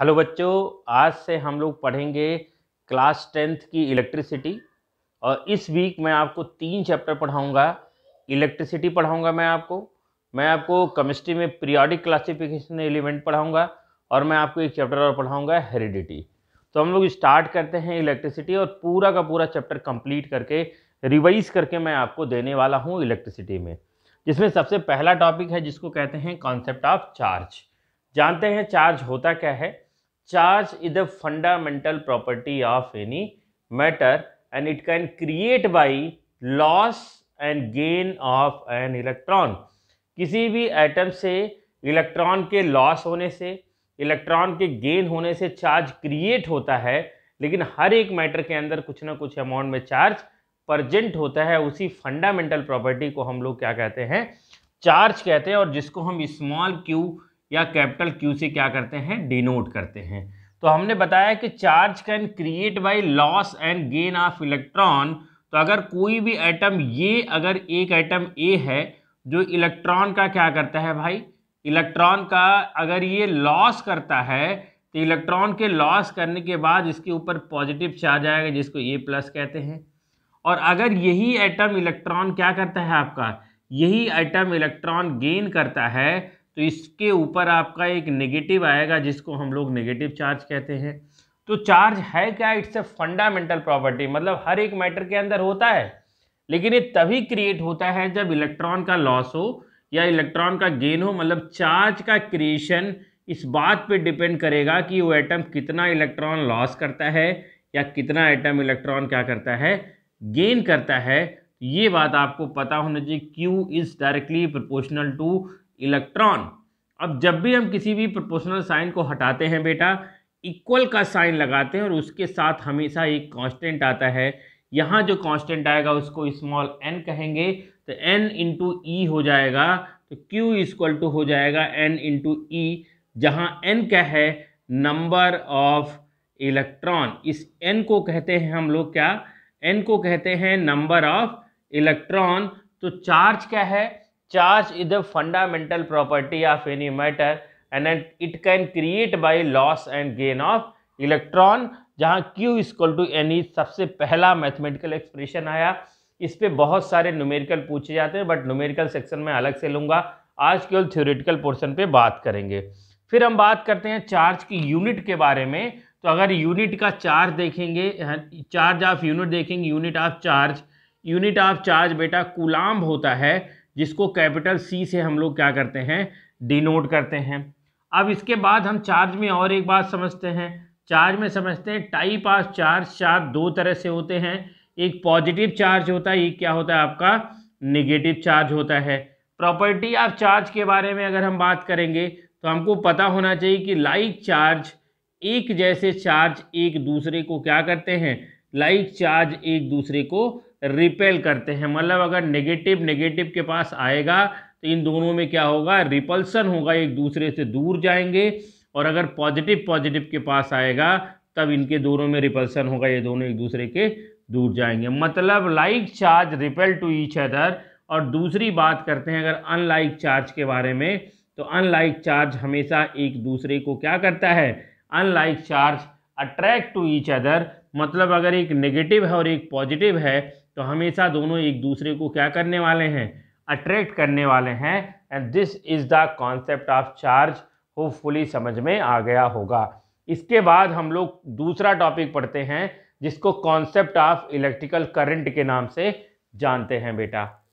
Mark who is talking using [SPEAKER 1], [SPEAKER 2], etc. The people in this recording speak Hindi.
[SPEAKER 1] हेलो बच्चों आज से हम लोग पढ़ेंगे क्लास टेंथ की इलेक्ट्रिसिटी और इस वीक मैं आपको तीन चैप्टर पढ़ाऊंगा इलेक्ट्रिसिटी पढ़ाऊंगा मैं आपको मैं आपको केमिस्ट्री में पीरियाडिक क्लासिफिकेशन एलिमेंट पढ़ाऊंगा और मैं आपको एक चैप्टर और पढ़ाऊंगा हेरिडिटी तो हम लोग स्टार्ट करते हैं इलेक्ट्रिसिटी और पूरा का पूरा चैप्टर कम्प्लीट करके रिवाइज करके मैं आपको देने वाला हूँ इलेक्ट्रिसिटी में जिसमें सबसे पहला टॉपिक है जिसको कहते हैं कॉन्सेप्ट ऑफ चार्ज जानते हैं चार्ज होता क्या है charge is the fundamental property of any matter and it can create by loss and gain of an electron किसी भी एटम से इलेक्ट्रॉन के लॉस होने से इलेक्ट्रॉन के गेन होने से चार्ज क्रिएट होता है लेकिन हर एक मैटर के अंदर कुछ ना कुछ अमाउंट में चार्ज प्रजेंट होता है उसी फंडामेंटल प्रॉपर्टी को हम लोग क्या कहते हैं चार्ज कहते हैं और जिसको हम स्मॉल क्यू या कैपिटल क्यू से क्या करते हैं डिनोट करते हैं तो हमने बताया कि charge can create by loss and gain of electron तो अगर कोई भी एटम ये अगर एक एटम ए है जो इलेक्ट्रॉन का क्या करता है भाई इलेक्ट्रॉन का अगर ये लॉस करता है तो इलेक्ट्रॉन के लॉस करने के बाद इसके ऊपर पॉजिटिव चार्ज आएगा जिसको ए प्लस कहते हैं और अगर यही एटम इलेक्ट्रॉन क्या करता है आपका यही आइटम इलेक्ट्रॉन गेन करता है तो इसके ऊपर आपका एक नेगेटिव आएगा जिसको हम लोग नेगेटिव चार्ज कहते हैं तो चार्ज है क्या इट्स ए फंडामेंटल प्रॉपर्टी मतलब हर एक मैटर के अंदर होता है लेकिन ये तभी क्रिएट होता है जब इलेक्ट्रॉन का लॉस हो या इलेक्ट्रॉन का गेन हो मतलब चार्ज का क्रिएशन इस बात पे डिपेंड करेगा कि वो एटम कितना इलेक्ट्रॉन लॉस करता है या कितना एटम इलेक्ट्रॉन क्या करता है गेन करता है ये बात आपको पता होना चाहिए Q is directly proportional to electron अब जब भी हम किसी भी प्रोपोर्शनल साइन को हटाते हैं बेटा इक्वल का साइन लगाते हैं और उसके साथ हमेशा एक कांस्टेंट आता है यहाँ जो कांस्टेंट आएगा उसको स्मॉल एन कहेंगे तो एन इंटू ई हो जाएगा तो क्यू इक्वल टू हो जाएगा एन इंटू ई जहाँ एन क्या है नंबर ऑफ इलेक्ट्रॉन इस एन को कहते हैं हम लोग क्या एन को कहते हैं नंबर ऑफ इलेक्ट्रॉन तो चार्ज क्या है charge is the fundamental property of any matter and and it can create by loss and gain of electron जहाँ Q equal to N E सबसे पहला मैथमेटिकल एक्सप्रेशन आया इस पर बहुत सारे न्यूमेरिकल पूछे जाते हैं बट न्यूमेरिकल सेक्शन में अलग से लूँगा आज केवल थ्योरेटिकल पोर्सन पर बात करेंगे फिर हम बात करते हैं चार्ज की यूनिट के बारे में तो अगर यूनिट का चार्ज देखेंगे चार्ज ऑफ यूनिट देखेंगे unit of charge unit of charge बेटा कुलाम होता है जिसको कैपिटल सी से हम लोग क्या करते हैं डिनोट करते हैं अब इसके बाद हम चार्ज में और एक बात समझते हैं चार्ज में समझते हैं टाइप ऑफ चार्ज चार्ज दो तरह से होते हैं एक पॉजिटिव चार्ज होता है एक क्या होता है आपका निगेटिव चार्ज होता है प्रॉपर्टी ऑफ चार्ज के बारे में अगर हम बात करेंगे तो हमको पता होना चाहिए कि लाइक चार्ज एक जैसे चार्ज एक दूसरे को क्या करते हैं लाइक चार्ज एक दूसरे को रिपेल करते हैं मतलब अगर नेगेटिव नेगेटिव के पास आएगा तो इन दोनों में क्या होगा रिपल्सन होगा एक दूसरे से दूर जाएंगे और अगर पॉजिटिव पॉजिटिव के पास आएगा तब इनके दोनों में रिपल्सन होगा ये दोनों एक दूसरे के दूर जाएंगे मतलब like charge repel to each other और दूसरी बात करते हैं अगर अनलाइक चार्ज के बारे में तो अनलाइक चार्ज हमेशा एक दूसरे को क्या करता है unlike charge attract to each other मतलब अगर एक नेगेटिव है और एक पॉजिटिव है तो हमेशा दोनों एक दूसरे को क्या करने वाले हैं अट्रैक्ट करने वाले हैं and this is the concept of charge hopefully समझ में आ गया होगा इसके बाद हम लोग दूसरा टॉपिक पढ़ते हैं जिसको कॉन्सेप्ट ऑफ इलेक्ट्रिकल करंट के नाम से जानते हैं बेटा